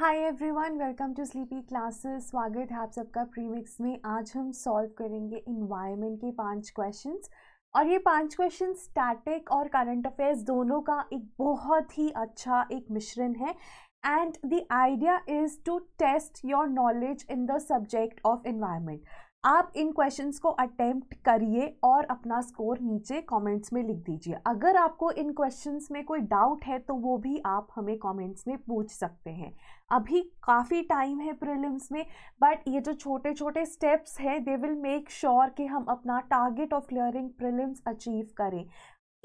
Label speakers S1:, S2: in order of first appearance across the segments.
S1: Hi everyone welcome to sleepy classes स्वागत है आप सबका प्रीमिक्स में आज हम सॉल्व करेंगे इन्वायरमेंट के पांच क्वेश्चंस और ये पांच क्वेश्चन स्टैटिक और करंट अफेयर्स दोनों का एक बहुत ही अच्छा एक मिश्रण है and the idea is to test your knowledge in the subject of environment आप इन क्वेश्चंस को अटेम्प्ट करिए और अपना स्कोर नीचे कमेंट्स में लिख दीजिए अगर आपको इन क्वेश्चंस में कोई डाउट है तो वो भी आप हमें कमेंट्स में पूछ सकते हैं अभी काफ़ी टाइम है प्रिलिम्स में बट ये जो छोटे छोटे स्टेप्स हैं दे विल मेक श्योर कि हम अपना target of clearing prelims achieve करें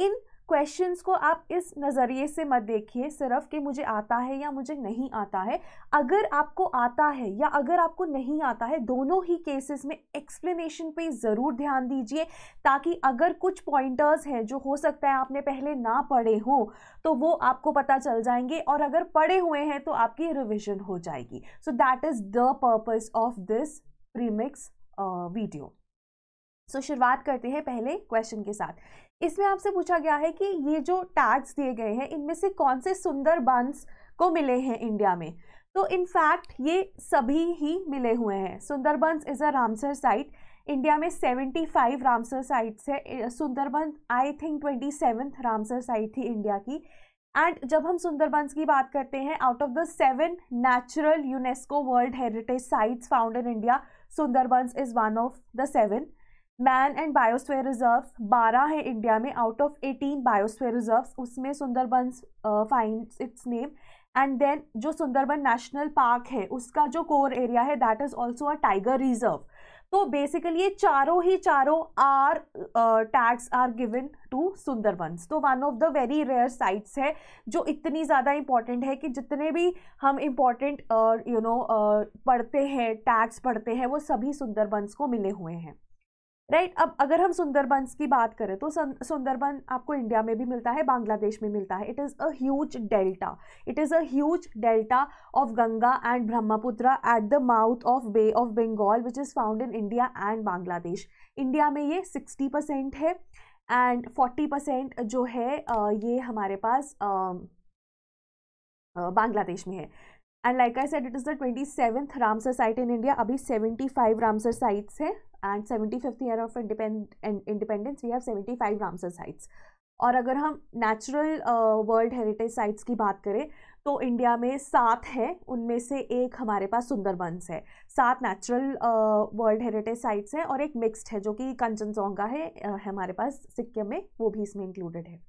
S1: इन क्वेश्चंस को आप इस नज़रिए से मत देखिए सिर्फ कि मुझे आता है या मुझे नहीं आता है अगर आपको आता है या अगर आपको नहीं आता है दोनों ही केसेस में एक्सप्लेनेशन पे ज़रूर ध्यान दीजिए ताकि अगर कुछ पॉइंटर्स हैं जो हो सकता है आपने पहले ना पढ़े हों तो वो आपको पता चल जाएंगे और अगर पढ़े हुए हैं तो आपकी रिविजन हो जाएगी so that is the purpose of this premix video so so, शुरुआत करते हैं पहले क्वेश्चन के साथ इसमें आपसे पूछा गया है कि ये जो टैग्स दिए गए हैं इनमें से कौन से सुंदर बंस को मिले हैं इंडिया में तो इनफैक्ट ये सभी ही मिले हुए हैं Sundarbans is a Ramsar site India में 75 रामसर साइट्स है Sundarban I think twenty seventh Ramsar site थी इंडिया की एंड जब हम सुंदरबंस की बात करते हैं out of the seven natural UNESCO world heritage sites found in India Sundarbans is one of the seven man and biosphere reserves 12 है इंडिया में आउट ऑफ 18 बायोस्फेयर रिजर्व्स उसमें Sundarban find its name and then जो Sundarban national park है उसका जो core area है that is also a tiger reserve तो basically ये चारों ही चारों are tags are given to Sundarbans तो one of the very rare sites है जो इतनी ज़्यादा इम्पॉर्टेंट है कि जितने भी हम इम्पॉर्टेंट यू नो पढ़ते हैं टैग्स पढ़ते हैं वो सभी सुंदरबंस को मिले हुए हैं राइट अब अगर हम सुंदरबंस की बात करें तो सुंदरबन आपको इंडिया में भी मिलता है बांग्लादेश में मिलता है it is a huge delta it is a huge delta of Ganga and Brahmaputra at the mouth of bay of Bengal which is found in India and Bangladesh India में ये सिक्सटी परसेंट है एंड फोर्टी परसेंट जो है ये हमारे पास बांग्लादेश में है and like I said it is the twenty seventh Ramsar site in India अभी सेवेंटी फाइव रामसर साइट्स हैं and seventy fifth year of independence we have seventy five Ramsar sites और अगर हम नेचुरल वर्ल्ड हेरिटेज साइट्स की बात करें तो India में सात हैं उनमें से एक हमारे पास सुंदरबंस है सात नेचुरल वर्ल्ड हेरिटेज साइट्स हैं और एक मिक्स्ड है जो कि कंचनजोंगा है, है uh, हमारे पास सिक्किम में वो भी इसमें इंक्लूडेड है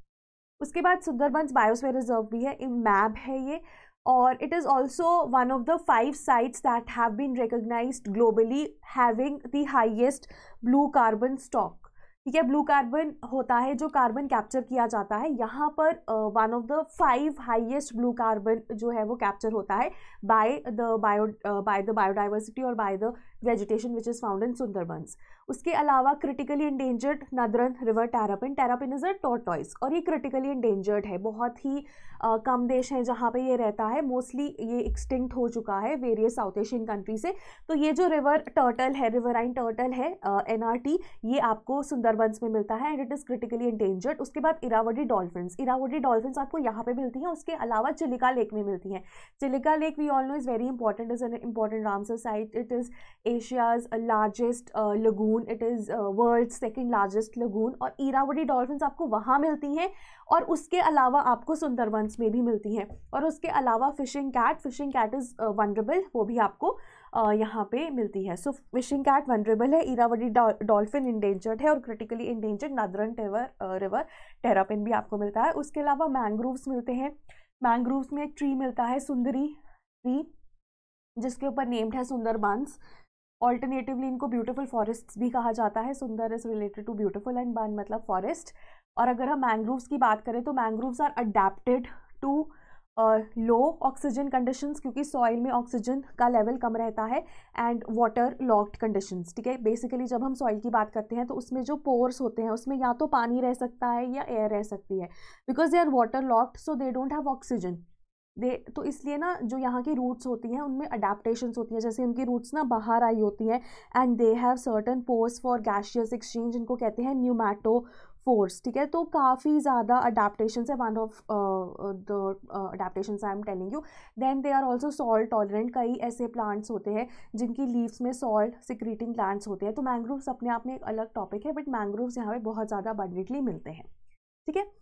S1: उसके बाद सुंदरबंस बायोस्फीयर रिजर्व भी है मैप है ये और it is also one of the five sites that have been recognize globally having the highest blue carbon stock ठीक है ब्लू कार्बन होता है जो कार्बन कैप्चर किया जाता है यहाँ पर one of the five highest blue carbon जो है वो कैप्चर होता है by the bio by the biodiversity और by the vegetation which is found in Sundarbans उसके अलावा critically endangered northern river terrapin terrapin is a tortoise और ये क्रिटिकली इंडेंजर्ड है बहुत ही आ, कम देश हैं जहाँ पे ये रहता है मोस्टली ये एक्सटिंक्ट हो चुका है वेरियस साउथ एशियन कंट्री से तो ये जो रिवर टर्टल है रिवराइन टर्टल है एन टी ये आपको सुंदरबंस में मिलता है and it is critically endangered उसके बाद इरावडी डॉल्फिन इरावडी डॉल्फिन आपको यहाँ पर मिलती हैं उसके अलावा चिलिका लेक में मिलती हैं Chilika lake we all know is very important is an important Ramsar site it is a Asia's largest lagoon it is world second largest lagoon और ईरावडी डॉल्फिन आपको वहाँ मिलती हैं और उसके अलावा आपको सुंदरवंस में भी मिलती हैं और उसके अलावा fishing cat fishing cat is vulnerable वो भी आपको uh, यहाँ पे मिलती है सो फिशिंग कैट वनरेबल है ईरावडी डॉल्फिन इंडेंजर्ड है और क्रिटिकली इंडेंजर्ड नदरन टेवर रिवर टेरापिन भी आपको मिलता है उसके अलावा मैंग्रोव्स मिलते हैं मैंग्रोव्स में एक ट्री मिलता है सुंदरी ट्री जिसके ऊपर नेम्ड है सुंदरबंस ऑल्टरनेटिवली इनको ब्यूटीफुल फॉरेस्ट भी कहा जाता है sundar is related to beautiful and ban मतलब फॉरेस्ट और अगर हम मैंग्रोव्स की बात करें तो mangroves are adapted to low oxygen conditions क्योंकि सॉइल में ऑक्सीजन का लेवल कम रहता है एंड वाटर लॉक्ड कंडीशंस ठीक है बेसिकली जब हम सॉइल की बात करते हैं तो उसमें जो पोर्स होते हैं उसमें या तो पानी रह सकता है या एयर रह सकती है because they are water logged so they don't have oxygen they तो इसलिए ना जो यहाँ की रूट्स होती हैं उनमें अडेप्टशन होती हैं जैसे उनकी रूट्स ना बाहर आई होती हैं and they have certain pores for gaseous exchange जिनको कहते हैं न्यूमैटो फोर्स ठीक है तो काफ़ी ज़्यादा अडाप्टेशन है one of the adaptation I am telling you then they are also salt tolerant कई ऐसे प्लांट्स होते हैं जिनकी लीव्स में सॉल्ट सिक्रीटिंग प्लांट्स होते हैं तो मैंग्रोव्स अपने आप में एक अलग टॉपिक है बट मैंग्रोव्स यहाँ पे बहुत ज़्यादा अबंडेंटली मिलते हैं ठीक है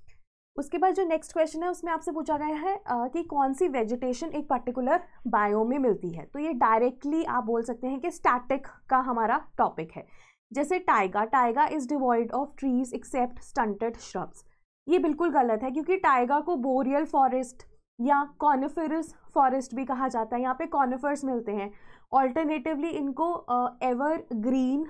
S1: उसके बाद जो नेक्स्ट क्वेश्चन है उसमें आपसे पूछा गया है कि कौन सी वेजिटेशन एक पर्टिकुलर बायो में मिलती है तो ये डायरेक्टली आप बोल सकते हैं कि स्टैटिक का हमारा टॉपिक है जैसे taiga taiga is devoid of trees except stunted shrubs ये बिल्कुल गलत है क्योंकि टाइगा को बोरियल फॉरेस्ट या कॉनिफेरस फॉरेस्ट भी कहा जाता है यहाँ पे कॉनिफर्स मिलते हैं ऑल्टरनेटिवली इनको evergreen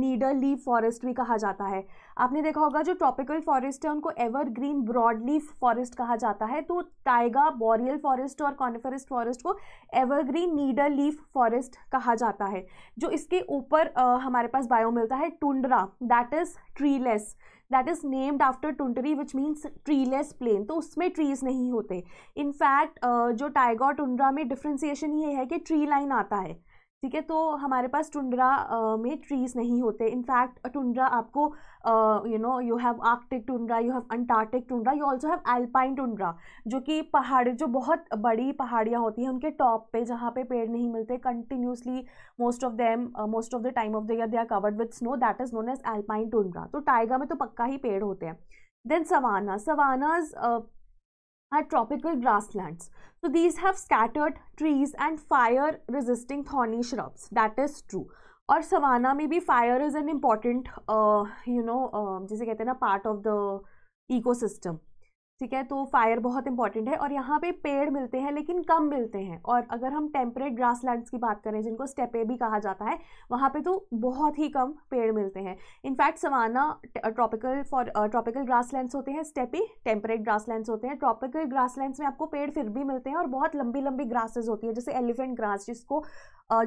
S1: needle leave forest भी कहा जाता है आपने देखा होगा जो ट्रॉपिकल फॉरेस्ट है उनको evergreen broad leaf forest कहा जाता है तो टाइगा बोरियल फॉरेस्ट और कॉनिफरेस्ट फॉरेस्ट को evergreen needle leaf forest कहा जाता है जो इसके ऊपर uh, हमारे पास बायो मिलता है tundra that is treeless that is named after tunturi which means treeless plain तो उसमें ट्रीज़ नहीं होते इनफैक्ट uh, जो टाइगर टुंड्रा में डिफ्रेंसीशन ये है कि ट्री लाइन आता है ठीक है तो हमारे पास टुंड्रा में ट्रीज़ नहीं होते इनफैक्ट टुंड्रा आपको you know you have Arctic tundra you have Antarctic tundra you also have alpine tundra जो कि पहाड़ जो बहुत बड़ी पहाड़ियाँ होती हैं उनके टॉप पे जहाँ पे पेड़ नहीं मिलते continuously most of them most of the time of the year they are covered with snow that is known as alpine tundra तो टाइगा में तो पक्का ही पेड़ होते हैं then savanna savannas are tropical grasslands. So these have scattered trees and fire resistant thorny shrubs. That is true. Or savanna, maybe fire is an important, uh, you know, just um, uh, part of the ecosystem. ठीक है तो fire बहुत important है और यहाँ पे पेड़ मिलते हैं लेकिन कम मिलते हैं और अगर हम टेम्परेट ग्रासलैंड्स की बात करें जिनको स्टेपे भी कहा जाता है वहाँ पे तो बहुत ही कम पेड़ मिलते हैं in fact savanna tropical for tropical grasslands होते हैं स्टेपी टेम्परेट ग्रासलैंड्स होते हैं ट्रॉपिकल ग्रासलैंड्स में आपको पेड़ फिर भी मिलते हैं और बहुत लंबी लंबी ग्रासेज होती है जैसे एलिफेंट ग्रास जिसको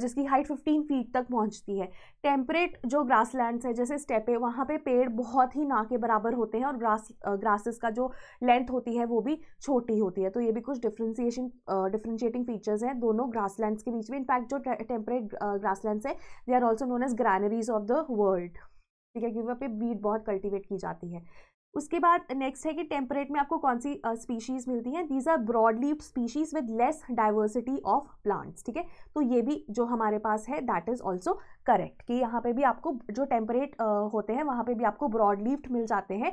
S1: जिसकी हाइट 15 फीट तक पहुंचती है टेम्परेट जो ग्रास लैंड्स है जैसे स्टेपे वहाँ पे पेड़ बहुत ही ना के बराबर होते हैं और ग्रास ग्रासेस का जो लेंथ होती है वो भी छोटी होती है तो ये भी कुछ डिफ्रेंसीशन डिफ्रेंशिएटिंग फीचर्स हैं दोनों ग्रास लैंड के बीच में इनफैक्ट जो टेम्परेट ग्रास लैंड्स है they are also known as granaries of the world ठीक है क्योंकि वहाँ पे बीट बहुत कल्टिवेट की जाती है उसके बाद नेक्स्ट है कि टेम्परेट में आपको कौन सी स्पीशीज़ uh, मिलती हैं these are broadly species with less diversity of plants ठीक है तो ये भी जो हमारे पास है दैट इज़ ऑल्सो करेक्ट कि यहाँ पे भी आपको जो टेम्परेट uh, होते हैं वहाँ पे भी आपको ब्रॉड लीव्ड मिल जाते हैं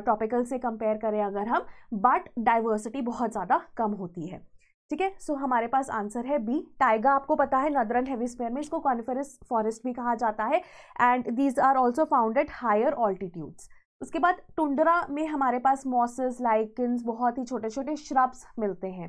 S1: ट्रॉपिकल uh, से कंपेयर करें अगर हम बट डाइवर्सिटी बहुत ज़्यादा कम होती है ठीक है सो हमारे पास आंसर है बी टाइगा आपको पता है नदरन हेविस्फेयर में इसको कॉन्फेरस फॉरेस्ट भी कहा जाता है and these are also found at higher altitudes उसके बाद टुंडरा में हमारे पास मॉसेस लाइकन्स बहुत ही छोटे छोटे श्रब्स मिलते हैं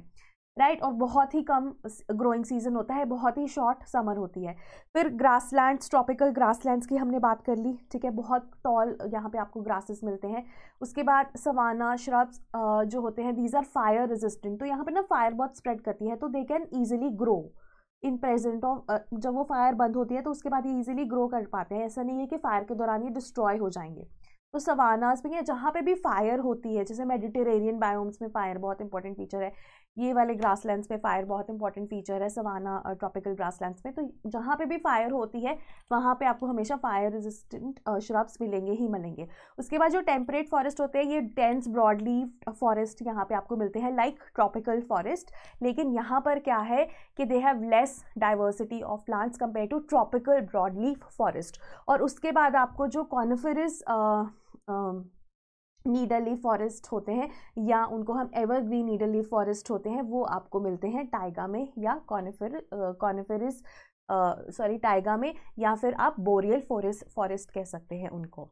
S1: राइट right? और बहुत ही कम ग्रोइंग सीजन होता है बहुत ही शॉर्ट समर होती है फिर ग्रासलैंड्स ट्रॉपिकल ग्रासलैंड्स की हमने बात कर ली ठीक है बहुत टॉल यहाँ पे आपको ग्रासेस मिलते हैं उसके बाद सवाना श्रब्स जो होते हैं दीज आर फायर रेजिस्टेंट तो यहाँ पे ना फायर बहुत स्प्रेड करती है तो they can easily grow in present of जब वो फायर बंद होती है तो उसके बाद ये ईजिली ग्रो कर पाते हैं ऐसा नहीं है कि फायर के दौरान ये डिस्ट्रॉय हो जाएंगे तो सवानास में या जहाँ पे भी फायर होती है जैसे मेडिटेरेनियन बायोम्स में फायर बहुत इंपॉर्टेंट फीचर है ये वाले ग्रासलैंड्स में फायर बहुत इंपॉर्टेंट फीचर है सवाना ट्रॉपिकल ट्रॉपिकल ग्रासलैंड्स में तो जहाँ पे भी फायर होती है वहाँ पे आपको हमेशा फायर रेजिस्टेंट श्रब्स मिलेंगे ही मिलेंगे उसके बाद जो टेम्परेट फॉरेस्ट होते हैं ये डेंस ब्रॉडली फॉरेस्ट यहाँ पे आपको मिलते हैं लाइक ट्रॉपिकल फॉरेस्ट लेकिन यहाँ पर क्या है कि they have less diversity of plants compare to tropical broadleaf forest और उसके बाद आपको जो कॉनिफेरस नीडल फॉरेस्ट होते हैं या उनको हम एवरग्रीन नीडरली फॉरेस्ट होते हैं वो आपको मिलते हैं टाइगा में या कॉनिफर कॉनिफेरिस सॉरी टाइगा में या फिर आप बोरियल फॉरेस्ट फॉरेस्ट कह सकते हैं उनको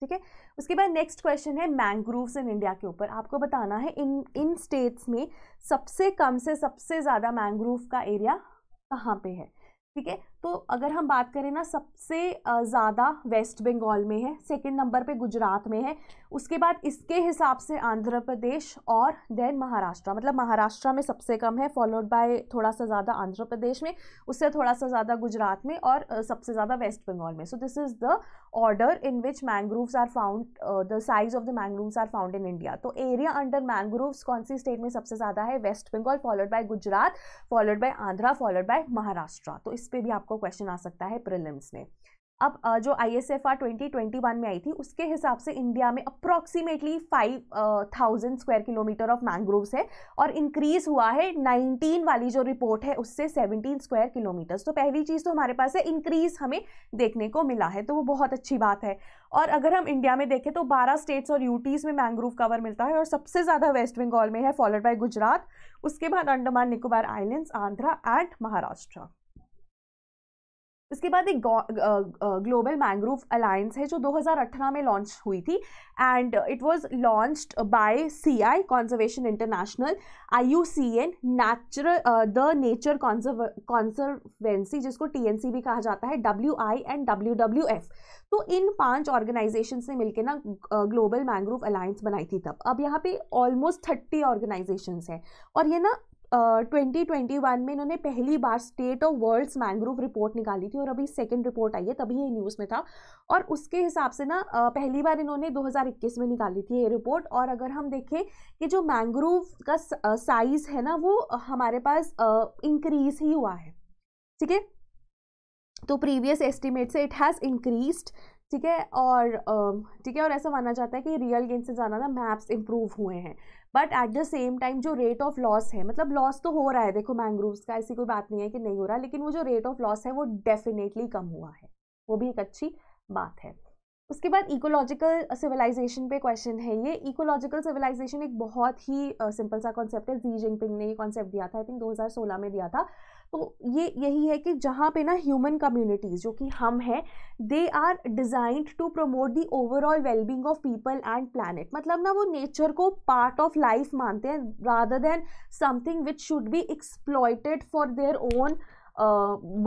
S1: ठीक है उसके बाद नेक्स्ट क्वेश्चन है मैंग्रोव्स इन इंडिया के ऊपर आपको बताना है इन इन स्टेट्स में सबसे कम से सबसे ज़्यादा मैंग्रोव का एरिया कहाँ पे है ठीक है तो अगर हम बात करें ना सबसे ज़्यादा वेस्ट बंगाल में है सेकंड नंबर पे गुजरात में है उसके बाद इसके हिसाब से आंध्र प्रदेश और देन महाराष्ट्र मतलब महाराष्ट्र में सबसे कम है फॉलोड बाय थोड़ा सा ज़्यादा आंध्र प्रदेश में उससे थोड़ा सा ज़्यादा गुजरात में और सबसे ज़्यादा वेस्ट बंगाल में so this is the order in which mangroves are found the size of the mangroves are found in India तो एरिया अंडर मैंग्रोव्स कौन सी स्टेट में सबसे ज़्यादा है West Bengal followed by Gujarat followed by Andhra followed by Maharashtra तो इस पर भी आपको आपको क्वेश्चन आ सकता है प्रिलिम्स में अब जो I S F R twenty twenty one में आई थी उसके हिसाब से इंडिया में approximately five thousand square kilometer of mangroves है और इंक्रीज हुआ है नाइनटीन वाली जो रिपोर्ट है उससे सेवनटीन स्क्वायर किलोमीटर्स तो पहली चीज़ तो हमारे पास है इंक्रीज हमें देखने को मिला है तो वो बहुत अच्छी बात है और अगर हम इंडिया में देखें तो बारह स्टेट्स और यूटीज़ में मैंग्रोव कवर मिलता है और सबसे ज़्यादा वेस्ट बंगाल में है फॉलोड बाय गुजरात उसके बाद अंडमान निकोबार आइलैंड्स आंध्रा एंड महाराष्ट्र इसके बाद एक ग्लोबल मैंग्रोव अलायंस है जो 2018 में लॉन्च हुई थी and it was launched by CI conservation international IUCN natural the nature conservancy जिसको टीएनसी भी कहा जाता है डब्ल्यू एंड डब्ल्यू तो इन पांच ऑर्गेनाइजेशन ने मिलकर ना ग्लोबल मैंग्रोव अलायंस बनाई थी तब अब यहाँ पे ऑलमोस्ट थर्टी ऑर्गेनाइजेशन है और ये ना 2021 में इन्होंने पहली बार state of world's mangrove report निकाली थी और अभी सेकंड रिपोर्ट आई है तभी ये न्यूज़ में था और उसके हिसाब से ना पहली बार इन्होंने 2021 में निकाली थी ये रिपोर्ट और अगर हम देखें कि जो मैंग्रोव का साइज़ है ना वो हमारे पास इंक्रीज ही हुआ है ठीक है तो प्रीवियस एस्टिमेट से इट हैज़ इंक्रीज्ड ठीक है और ठीक है और ऐसा माना जाता है कि रियल गेन से ज़्यादा ना मैप्स इम्प्रूव हुए हैं but at the same time जो रेट ऑफ लॉस है मतलब लॉस तो हो रहा है देखो मैंग्रोव्स का ऐसी कोई बात नहीं है कि नहीं हो रहा लेकिन वो जो रेट ऑफ लॉस है वो डेफिनेटली कम हुआ है वो भी एक अच्छी बात है उसके बाद इकोलॉजिकल सिविलाइजेशन पे क्वेश्चन है ये इकोलॉजिकल सिविलाइजेशन एक बहुत ही सिंपल uh, सा कॉन्सेप्ट है जी जिनपिंग ने ये कॉन्सेप्ट दिया था आई थिंक 2016 में दिया था तो ये यही है कि जहाँ पे ना ह्यूमन कम्युनिटीज़ जो कि हम हैं they are designed to promote the overall wellbeing of people and planet मतलब ना वो नेचर को पार्ट ऑफ लाइफ मानते हैं rather than something which should be exploited for their own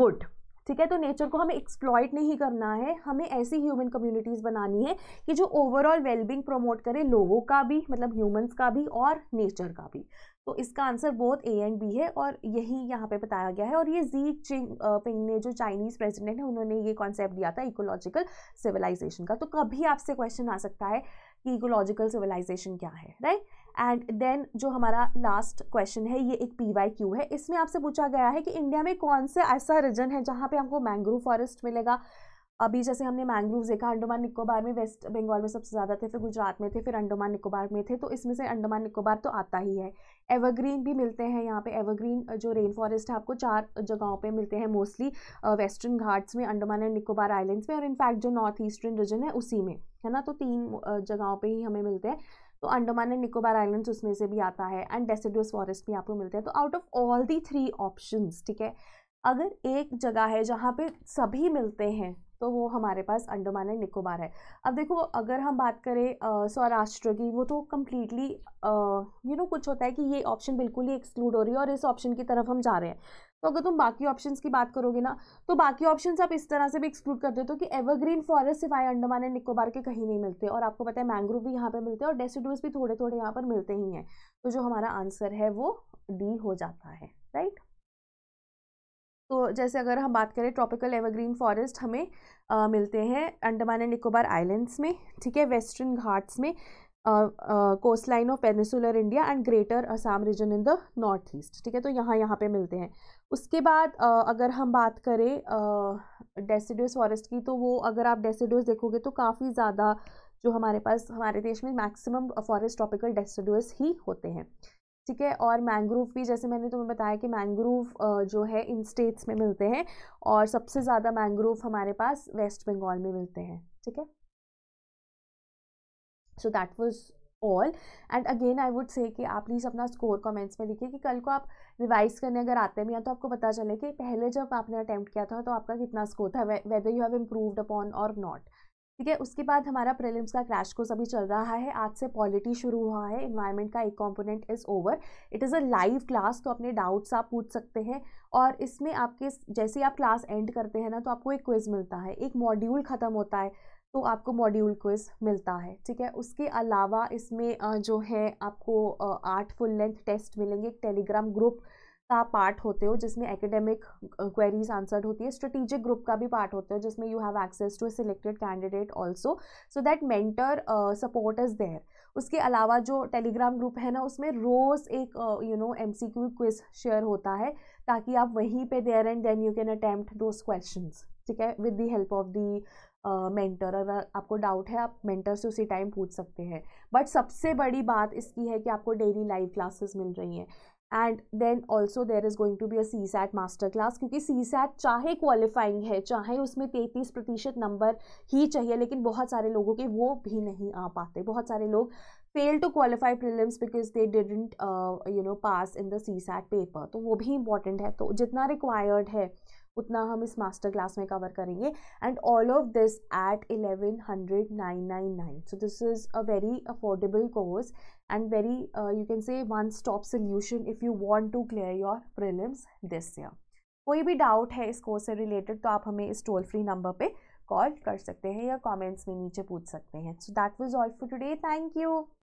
S1: good ठीक है तो नेचर को हमें एक्सप्लॉयट नहीं करना है हमें ऐसी ह्यूमन कम्युनिटीज़ बनानी है कि जो ओवरऑल वेलबींग प्रमोट करे लोगों का भी मतलब ह्यूमंस का भी और नेचर का भी तो इसका आंसर बहुत ए एंड बी है और यही यहाँ पे बताया गया है और ये जी चिंग पिंग ने जो चाइनीज़ प्रेसिडेंट है उन्होंने ये कॉन्सेप्ट दिया था इकोलॉजिकल सिविलाइजेशन का तो कभी आपसे क्वेश्चन आ सकता है कि इकोलॉजिकल सिविलाइजेशन क्या है राइट एंड देन जो हमारा लास्ट क्वेश्चन है ये एक पी वाई क्यू है इसमें आपसे पूछा गया है कि इंडिया में कौन से ऐसा रीजन है जहाँ पे हमको मैंग्रोव फॉरेस्ट मिलेगा अभी जैसे हमने मैंग्रोव देखा अंडमान निकोबार में वेस्ट बंगाल में सबसे ज़्यादा थे फिर गुजरात में थे फिर अंडमान निकोबार में थे तो इसमें से अंडमान निकोबार तो आता ही है एवरग्रीन भी मिलते हैं यहाँ पे एवरग्रीन जो रेन फॉरेस्ट है आपको चार जगहों पे मिलते हैं मोस्टली वेस्टर्न घाट्स में अंडमान एंड निकोबार आइलैंड्स में और इनफैक्ट जो नॉर्थ ईस्टर्न रीजन है उसी में है ना तो तीन जगहों पर ही हमें मिलते हैं तो अंडोमान एंड निकोबार आइलैंड्स उसमें से भी आता है एंड डेसिडुअस फॉरेस्ट भी आपको मिलते हैं तो out of all the three option ठीक है अगर एक जगह है जहाँ पे सभी मिलते हैं तो वो हमारे पास अंडमान एंड निकोबार है अब देखो अगर हम बात करें सौराष्ट्र की वो तो कम्प्लीटली यू नो कुछ होता है कि ये ऑप्शन बिल्कुल ही एक्सक्लूड हो रही है और इस ऑप्शन की तरफ हम जा रहे हैं तो अगर तुम बाकी ऑप्शन की बात करोगे ना तो बाकी ऑप्शन आप इस तरह से भी एक्सक्लूड कर देते हो कि एवरग्रीन फॉरेस्ट सिवाय अंडमान एंड निकोबार के कहीं नहीं मिलते और आपको पता है मैंग्रोव भी यहाँ पर मिलते हैं और डेसिडोज भी थोड़े थोड़े यहाँ पर मिलते ही हैं तो जो हमारा आंसर है वो डी हो जाता है राइट तो जैसे अगर हम बात करें ट्रॉपिकल एवरग्रीन फॉरेस्ट हमें आ, मिलते हैं अंडमान एंड निकोबार आइलैंड्स में ठीक है वेस्टर्न घाट्स में coast line of peninsular India and greater Assam region in the north east ठीक है तो यहाँ यहाँ पे मिलते हैं उसके बाद अगर हम बात करें डेसीडोस फॉरेस्ट की तो वो अगर आप डेसिडियस देखोगे तो काफ़ी ज़्यादा जो हमारे पास हमारे देश में मैक्सिमम फॉरेस्ट ट्रॉपिकल डेसिडियस ही होते हैं ठीक है और मैंग्रोव भी जैसे मैंने तुम्हें बताया कि मैंग्रोव जो है इन स्टेट्स में मिलते हैं और सबसे ज़्यादा मैंग्रोव हमारे पास वेस्ट बंगाल में मिलते हैं ठीक है so that was all and again I would say कि आप प्लीज़ अपना स्कोर कमेंट्स में लिखिए कि कल को आप रिवाइज करने अगर आते भी हैं तो आपको पता चले कि पहले जब आपने अटैम्प्ट किया था तो आपका कितना स्कोर था whether you have improved upon और नॉट ठीक है उसके बाद हमारा प्रिलिम्स का क्रैश कोर्स अभी चल रहा है आज से पॉलिटी शुरू हुआ है इन्वायरमेंट का एक component is over it is a live class तो अपने डाउट्स आप पूछ सकते हैं और इसमें आपके जैसे ही आप क्लास एंड करते हैं ना तो आपको एक क्विज मिलता है एक मॉड्यूल ख़त्म होता है तो आपको मॉड्यूल क्विज मिलता है ठीक है उसके अलावा इसमें जो है आपको आठ फुल लेंथ टेस्ट मिलेंगे एक टेलीग्राम ग्रुप का पार्ट होते हो जिसमें एकेडमिक क्वेरीज आंसर्ड होती है स्ट्रेटेजिक ग्रुप का भी पार्ट होते हो जिसमें you have access to selected candidate also so that mentor support is there उसके अलावा जो टेलीग्राम ग्रुप है ना उसमें रोज़ एक you know M C Q quiz share होता है ताकि आप वहीं पे there and then you can attempt those question ठीक है with the help of the mentor अगर आपको डाउट है आप मेंटर से उसी टाइम पूछ सकते हैं बट सबसे बड़ी बात इसकी है कि आपको डेली लाइव क्लासेस मिल रही हैं and then also there is going to be a CSAT master class क्योंकि सी सैट चाहे क्वालिफाइंग है चाहे उसमें तैंतीस प्रतिशत नंबर ही चाहिए लेकिन बहुत सारे लोगों के वो भी नहीं आ पाते बहुत सारे लोग fail to qualify prelims because they didn't you know pass in the CSAT paper तो वो भी इम्पॉर्टेंट है तो जितना रिक्वायर्ड है uh, उतना हम इस मास्टर क्लास में कवर करेंगे and all of this at eleven hundred nine nine nine so this is a very affordable course and very you can say one stop solution if you want to clear your prelims this year कोई भी doubt है इस course से related तो आप हमें इस toll free number पर कॉल कर सकते हैं या कॉमेंट्स में नीचे पूछ सकते हैं so that was all for today thank you